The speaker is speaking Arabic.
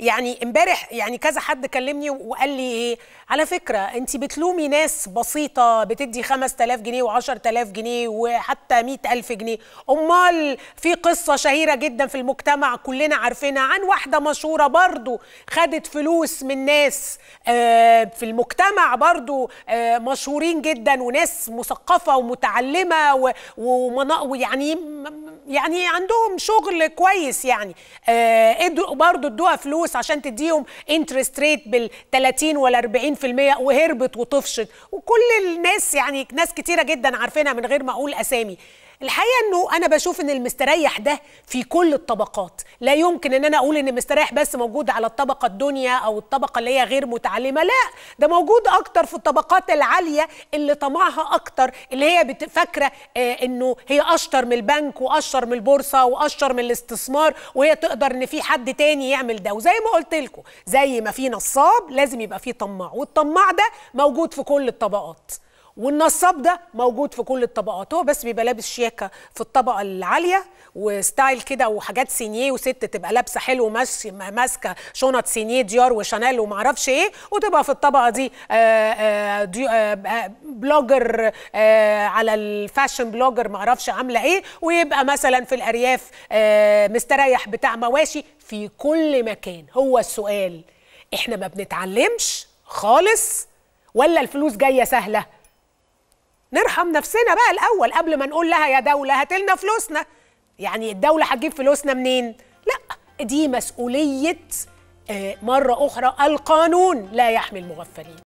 يعني امبارح يعني كذا حد كلمني وقال لي ايه على فكره انت بتلومي ناس بسيطه بتدي 5000 جنيه و10000 جنيه وحتى 100000 جنيه امال في قصه شهيره جدا في المجتمع كلنا عارفينها عن واحده مشهوره برضو خدت فلوس من ناس آه، في المجتمع برضو آه، مشهورين جدا وناس مثقفه ومتعلمه ويعني يعني عندهم شغل كويس يعني آه برضو ادوها فلوس عشان تديهم انترست ريت بال 30 ولا 40% وهربت وطفشت وكل الناس يعني ناس كتيره جدا عارفينها من غير ما اقول اسامي الحقيقه انه انا بشوف ان المستريح ده في كل الطبقات لا يمكن ان انا اقول ان المستريح بس موجود على الطبقه الدنيا او الطبقه اللي هي غير متعلمه لا ده موجود اكتر في الطبقات العاليه اللي طمعها اكتر اللي هي فاكره آه، انه هي اشطر من البنك واشطر من البورصه واشطر من الاستثمار وهي تقدر ان في حد تاني يعمل ده وزي ما قلت لكم زي ما في نصاب لازم يبقى في طماع والطماع ده موجود في كل الطبقات والنصاب ده موجود في كل الطبقات هو بس بيبقى لابس شياكه في الطبقه العاليه وستايل كده وحاجات سينيه وست تبقى لابسه حلو ماسكه شنط سينيه ديار وشانيل ومعرفش ايه وتبقى في الطبقه دي آه، آه، آه، بلوجر على الفاشن بلوجر معرفش عامله ايه ويبقى مثلا في الارياف مستريح بتاع مواشي في كل مكان هو السؤال احنا ما بنتعلمش خالص ولا الفلوس جايه سهله نرحم نفسنا بقى الاول قبل ما نقول لها يا دوله هاتلنا فلوسنا يعني الدوله هتجيب فلوسنا منين لا دي مسؤوليه آه، مره اخرى القانون لا يحمي المغفلين